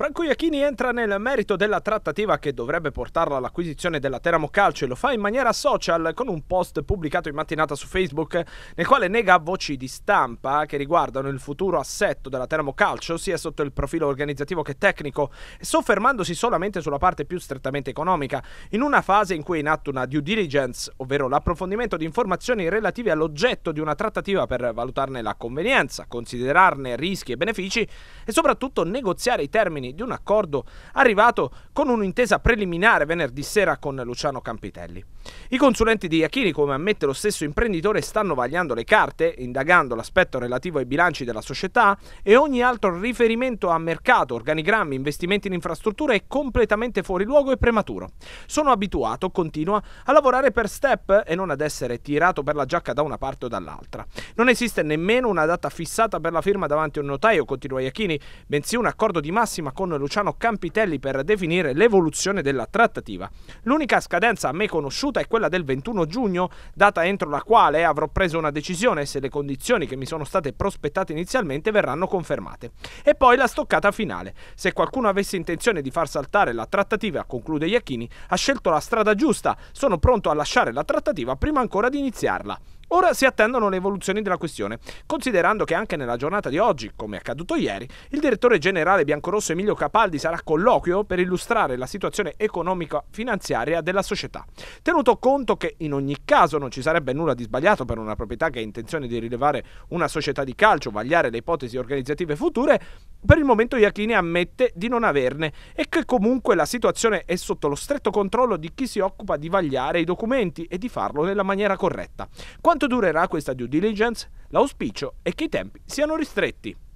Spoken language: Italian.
Franco Iachini entra nel merito della trattativa che dovrebbe portarla all'acquisizione della Teramo Calcio e lo fa in maniera social con un post pubblicato in mattinata su Facebook nel quale nega voci di stampa che riguardano il futuro assetto della Teramo Calcio sia sotto il profilo organizzativo che tecnico, soffermandosi solamente sulla parte più strettamente economica, in una fase in cui è in atto una due diligence, ovvero l'approfondimento di informazioni relative all'oggetto di una trattativa per valutarne la convenienza, considerarne rischi e benefici e soprattutto negoziare i termini termini di un accordo arrivato con un'intesa preliminare venerdì sera con Luciano Campitelli. I consulenti di Iachini, come ammette lo stesso imprenditore, stanno vagliando le carte, indagando l'aspetto relativo ai bilanci della società e ogni altro riferimento a mercato, organigrammi, investimenti in infrastrutture è completamente fuori luogo e prematuro. Sono abituato, continua, a lavorare per step e non ad essere tirato per la giacca da una parte o dall'altra. Non esiste nemmeno una data fissata per la firma davanti a un notaio, continua Iachini, bensì un accordo di massima con Luciano Campitelli per definire l'evoluzione della trattativa. L'unica scadenza a me conosciuta è quella del 21 giugno, data entro la quale avrò preso una decisione se le condizioni che mi sono state prospettate inizialmente verranno confermate. E poi la stoccata finale. Se qualcuno avesse intenzione di far saltare la trattativa, conclude Iacchini, ha scelto la strada giusta, sono pronto a lasciare la trattativa prima ancora di iniziarla. Ora si attendono le evoluzioni della questione, considerando che anche nella giornata di oggi, come è accaduto ieri, il direttore generale biancorosso Emilio Capaldi sarà colloquio per illustrare la situazione economico-finanziaria della società, tenuto conto che in ogni caso non ci sarebbe nulla di sbagliato per una proprietà che ha intenzione di rilevare una società di calcio, vagliare le ipotesi organizzative future, per il momento Iachini ammette di non averne e che comunque la situazione è sotto lo stretto controllo di chi si occupa di vagliare i documenti e di farlo nella maniera corretta. Quando quanto durerà questa due diligence? L'auspicio è che i tempi siano ristretti.